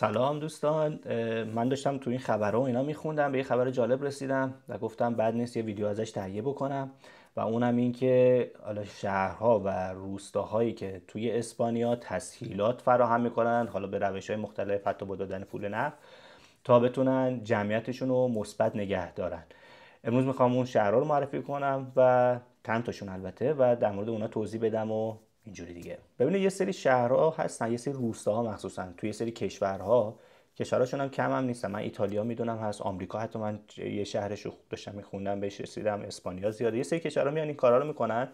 سلام دوستان من داشتم تو این خبر و اینا میخوندم به یه خبر جالب رسیدم و گفتم بد نیست یه ویدیو ازش تهیه بکنم و اونم این که حالا شهرها و روستاهایی که توی اسپانیا تسهیلات فراهم میکنن حالا به روش های مختلف حتی با دادن پول نفت تا بتونن جمعیتشون رو مثبت نگه دارن امروز میخوام اون شهرها رو معرفی کنم و تم تاشون البته و در مورد اونا توضیح بدم و اینجوری دیگه ببینید یه سری شهرها هستن یه سری روستاها مخصوصا توی یه سری کشورها کشوراشون هم کم هم نیستن من ایتالیا میدونم هست آمریکا حتی من یه شهرش رو داشتم میخوندم بهش رسیدم اسپانیا زیاده یه سری کشورها میان این کارا رو میکنن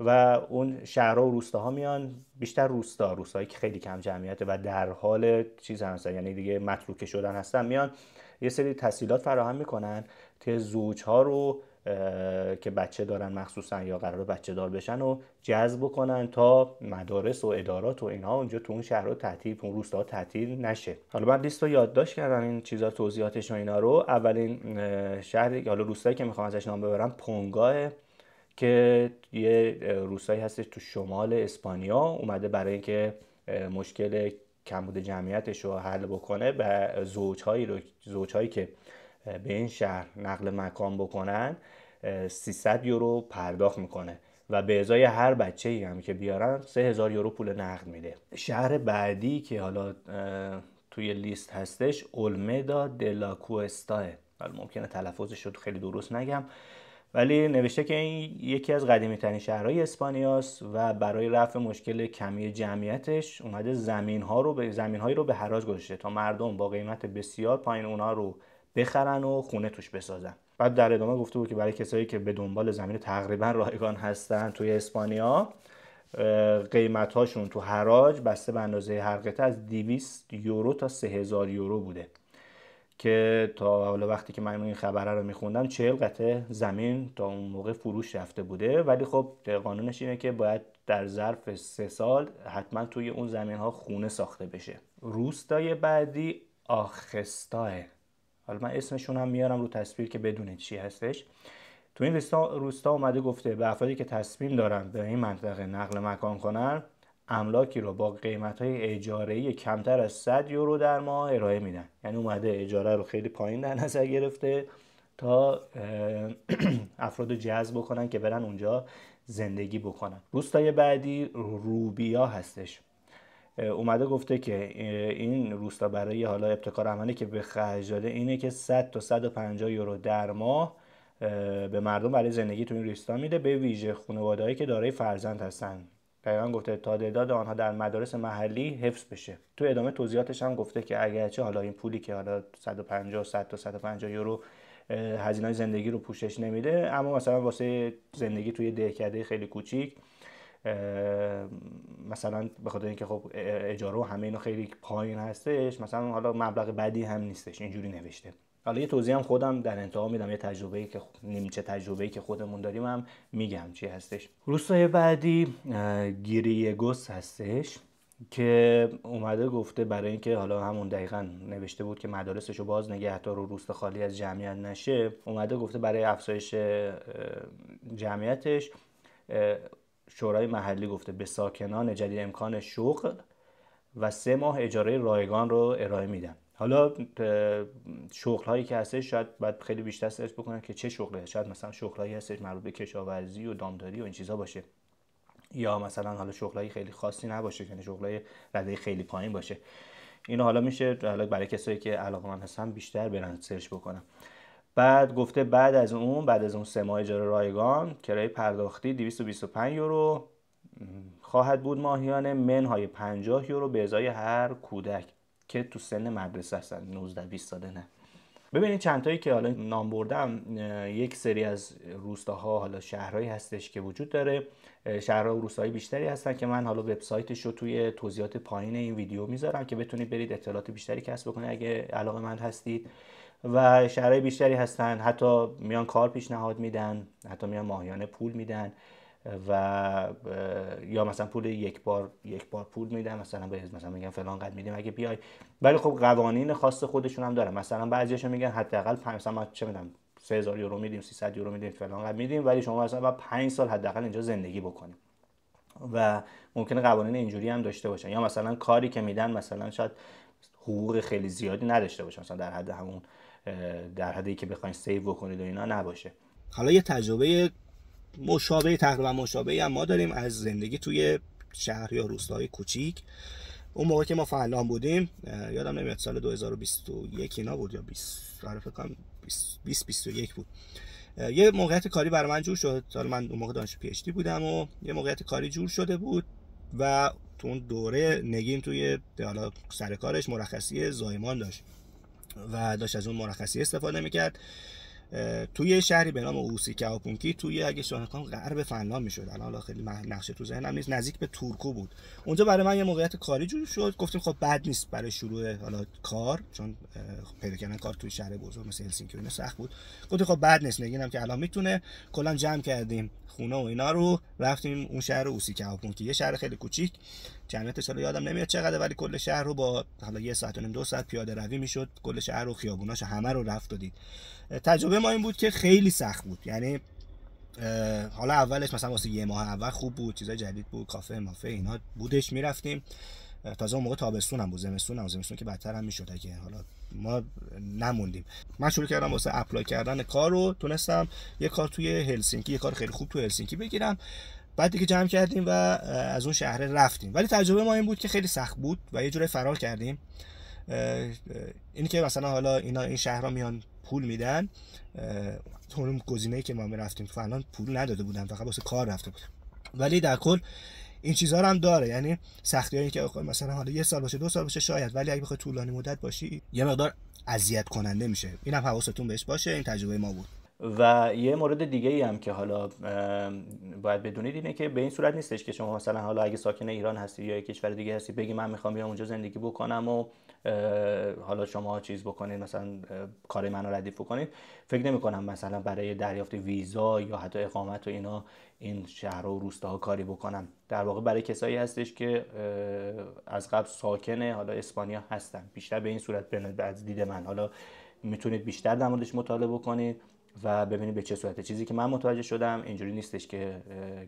و اون شهرها و روستاها میان بیشتر روستا روستایی که خیلی کم جمعیته و در حال چیز هستن یعنی دیگه متروکه شدن هستن میان یه سری تسهیلات فراهم میکنن که زوجها رو که بچه دارن مخصوصا یا قرار بچه دار بشن و جذب بکنن تا مدارس و ادارات و اینها اونجا تو اون شهر رو تعطیل اون روستا تعطیل نشه حالا من لیست رو یادداشت کردم این چیزا توضیحاتش و اینا رو اولین شهر حالا روستایی که میخوام ازش نام ببرم پونگاه که یه روستایی هستش تو شمال اسپانیا اومده برای اینکه مشکل کمبود جمعیتش رو حل بکنه و زوجهایی رو زوجهایی که به این شهر نقل مکان بکنن 300 یورو پرداخت میکنه و به ازای هر بچه ای هم که بیارن 3000 یورو پول نقد میده شهر بعدی که حالا توی لیست هستش اولمدا دلا حالا ممکنه تلفظش رو خیلی درست نگم ولی نوشته که این یکی از قدیمی ترین شهرهای اسپانیاست و برای رفع مشکل کمی جمعیتش اومده زمین ها رو به زمین رو به حراج گذاشته تا مردم با قیمت بسیار پایین اونا رو بخرن و خونه توش بسازن بعد در ادامه گفته بود که برای کسایی که به دنبال زمین تقریبا رایگان هستن توی اسپانیا قیمت هاشون تو حراج بسته به اندازه هر قطعه از 200 یورو تا 3000 یورو بوده که تا حالا وقتی که من این خبره رو میخوندم 40 قطعه زمین تا اون موقع فروش رفته بوده ولی خب قانونش اینه که باید در ظرف سه سال حتما توی اون زمین ها خونه ساخته بشه روستای بعدی آخستاه حالا من اسمشون هم میارم رو تصویر که بدونه چی هستش تو این روستا, روستا اومده گفته به افرادی که تصمیم دارن به این منطقه نقل مکان کنن املاکی رو با قیمت های اجاره کمتر از 100 یورو در ماه ارائه میدن یعنی اومده اجاره رو خیلی پایین در نظر گرفته تا افراد جذب بکنن که برن اونجا زندگی بکنن روستای بعدی روبیا هستش اومده گفته که این روستا برای حالا ابتکار عملی که به خرج داده اینه که 100 تا 150 یورو در ماه به مردم برای زندگی تو این روستا میده به ویژه خانوادهایی که دارای فرزند هستن دقیقا گفته تا تعداد آنها در مدارس محلی حفظ بشه تو ادامه توضیحاتش هم گفته که اگرچه حالا این پولی که حالا 150 100 تا 150 یورو هزینه زندگی رو پوشش نمیده اما مثلا واسه زندگی توی دهکده خیلی کوچیک مثلا به خاطر اینکه خب اجاره و همه اینا خیلی پایین هستش مثلا حالا مبلغ بدی هم نیستش اینجوری نوشته حالا یه توضیح هم خودم در انتها میدم یه تجربه ای که نیمچه تجربه ای که خودمون داریم هم میگم چی هستش روستای بعدی گست هستش که اومده گفته برای اینکه حالا همون دقیقا نوشته بود که مدارسش رو باز نگه تا رو روست خالی از جمعیت نشه اومده گفته برای افزایش جمعیتش شورای محلی گفته به ساکنان جدید امکان شغل و سه ماه اجاره رایگان رو ارائه میدن حالا شغل هایی که هستش شاید باید خیلی بیشتر سرچ بکنن که چه شغله شاید مثلا شغل هایی هستش مربوط به کشاورزی و دامداری و این چیزها باشه یا مثلا حالا هایی خیلی خاصی نباشه یعنی های رده خیلی پایین باشه اینو حالا میشه حالا برای کسایی که علاقه من هستن بیشتر برن سرچ بکنن. بعد گفته بعد از اون بعد از اون سه ماه اجاره رایگان کرایه پرداختی 225 یورو خواهد بود ماهیانه منهای 50 یورو به ازای هر کودک که تو سن مدرسه هستن 19 20 ساله نه ببینید تایی که حالا نام بردم یک سری از روستاها حالا شهرهایی هستش که وجود داره شهرها و روستاهای بیشتری هستن که من حالا وبسایتش رو توی توضیحات پایین این ویدیو میذارم که بتونید برید اطلاعات بیشتری کسب بکنید اگه علاقه من هستید و شهرهای بیشتری هستن حتی میان کار پیشنهاد میدن حتی میان ماهیانه پول میدن و یا مثلا پول یک بار یک بار پول میدن مثلا به مثلا میگن فلان قد میدیم اگه بیای ولی خب قوانین خاص خودشون هم داره مثلا بعضیاشو میگن حداقل 5 سال چه میدم 3000 یورو میدیم 300 یورو میدیم فلان قد میدیم ولی شما مثلا بعد 5 سال حداقل اینجا زندگی بکنیم و ممکنه قوانین اینجوری هم داشته باشن یا مثلا کاری که میدن مثلا شاید حقوق خیلی زیادی نداشته باشن مثلا در حد همون در حدی که بخواین سیو بکنید و اینا نباشه حالا یه تجربه مشابه تقریبا مشابه هم ما داریم از زندگی توی شهر یا روستای کوچیک اون موقع که ما فعلان بودیم یادم نمیاد سال 2021 اینا بود یا 20 آره کنم 20 21 بود یه موقعیت کاری برای من جور شد حالا من اون موقع دانش پیشتی بودم و یه موقعیت کاری جور شده بود و تو اون دوره نگین توی حالا سر کارش مرخصی زایمان داشت و داشت از اون مرخصی استفاده میکرد توی شهری به نام اوسی کاپونکی توی اگه شاهکان غرب فنلاند میشد الان خیلی نقشه تو ذهنم نیست نزدیک به تورکو بود اونجا برای من یه موقعیت کاری جور شد گفتیم خب بد نیست برای شروع حالا کار چون خب پیدا کردن کار توی شهر بزرگ مثل هلسینکی اینا سخت بود گفتیم خب بد نیست نگینم که الان میتونه کلا جمع کردیم خونه و اینا رو رفتیم اون شهر اوسی کاپونکی یه شهر خیلی کوچیک جمعیتش رو یادم نمیاد چقدر ولی کل شهر رو با حالا یه ساعت و نیم دو ساعت پیاده روی میشد کل شهر رو خیابوناش همه رو رفت تجربه ما این بود که خیلی سخت بود یعنی حالا اولش مثلا واسه یه ماه اول خوب بود چیزای جدید بود کافه مافه اینا بودش میرفتیم تازه اون موقع تابستون هم بود زمستون هم زمستون که بدتر هم میشد اگه حالا ما نموندیم من شروع کردم واسه اپلای کردن کار رو تونستم یه کار توی هلسینکی یه کار خیلی خوب توی هلسینکی بگیرم بعدی که جمع کردیم و از اون شهر رفتیم ولی تجربه ما این بود که خیلی سخت بود و یه جوری فرار کردیم این که مثلا حالا اینا این شهرها میان پول میدن اون گزینه که ما میرفتیم فعلا پول نداده بودن فقط واسه کار رفته بودم ولی در کل این چیزها رو هم داره یعنی سختی هایی که مثلا حالا یه سال باشه دو سال باشه شاید ولی اگه بخوای طولانی مدت باشی یه مقدار اذیت کننده میشه اینم حواستون بهش باشه این تجربه ما بود و یه مورد دیگه ای هم که حالا باید بدونید اینه که به این صورت نیستش که شما مثلا حالا اگه ساکن ایران هستی یا کشور دیگه هستی بگی من میخوام بیام اونجا زندگی بکنم و حالا شما چیز بکنید مثلا کار منو ردیف بکنید فکر نمی کنم مثلا برای دریافت ویزا یا حتی اقامت و اینا این شهر و روستاها کاری بکنم در واقع برای کسایی هستش که از قبل ساکن حالا اسپانیا هستن بیشتر به این صورت از دید من حالا میتونید بیشتر در موردش مطالعه بکنید و ببینید به چه صورته چیزی که من متوجه شدم اینجوری نیستش که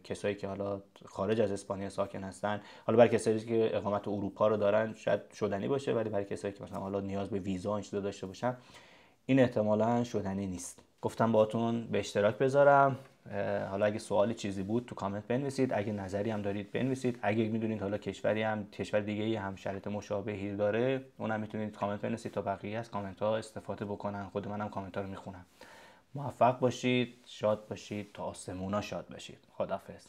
کسایی که حالا خارج از اسپانیا ساکن هستن حالا برای کسایی که اقامت اروپا رو دارن شاید شدنی باشه ولی برای کسایی که مثلا حالا نیاز به ویزا این داشته باشن این احتمالا شدنی نیست گفتم باهاتون به اشتراک بذارم حالا اگه سوالی چیزی بود تو کامنت بنویسید اگه نظری هم دارید بنویسید اگه میدونید حالا کشوری هم کشور دیگه ای هم شرط مشابهی داره اونم میتونید کامنت بنویسید تا بقیه از کامنت ها استفاده بکنن خود منم کامنت ها رو میخونم موفق باشید شاد باشید تا آسمونا شاد باشید خدافز